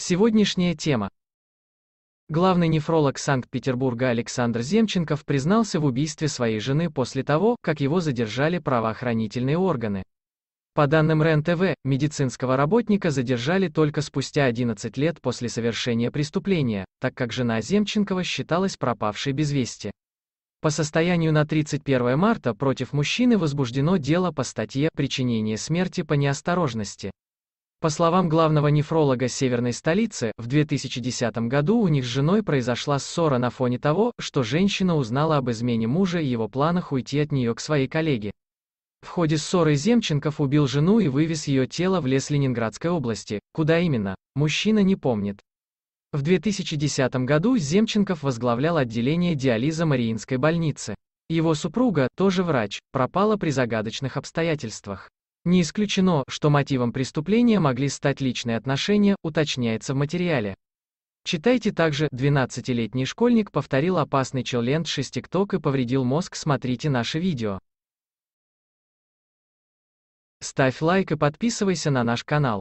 Сегодняшняя тема. Главный нефролог Санкт-Петербурга Александр Земченков признался в убийстве своей жены после того, как его задержали правоохранительные органы. По данным РЕН-ТВ, медицинского работника задержали только спустя 11 лет после совершения преступления, так как жена Земченкова считалась пропавшей без вести. По состоянию на 31 марта против мужчины возбуждено дело по статье «Причинение смерти по неосторожности». По словам главного нефролога северной столицы, в 2010 году у них с женой произошла ссора на фоне того, что женщина узнала об измене мужа и его планах уйти от нее к своей коллеге. В ходе ссоры Земченков убил жену и вывез ее тело в лес Ленинградской области, куда именно, мужчина не помнит. В 2010 году Земченков возглавлял отделение диализа Мариинской больницы. Его супруга, тоже врач, пропала при загадочных обстоятельствах. Не исключено, что мотивом преступления могли стать личные отношения, уточняется в материале. Читайте также, 12-летний школьник повторил опасный челлендж из ТикТок и повредил мозг, смотрите наше видео. Ставь лайк и подписывайся на наш канал.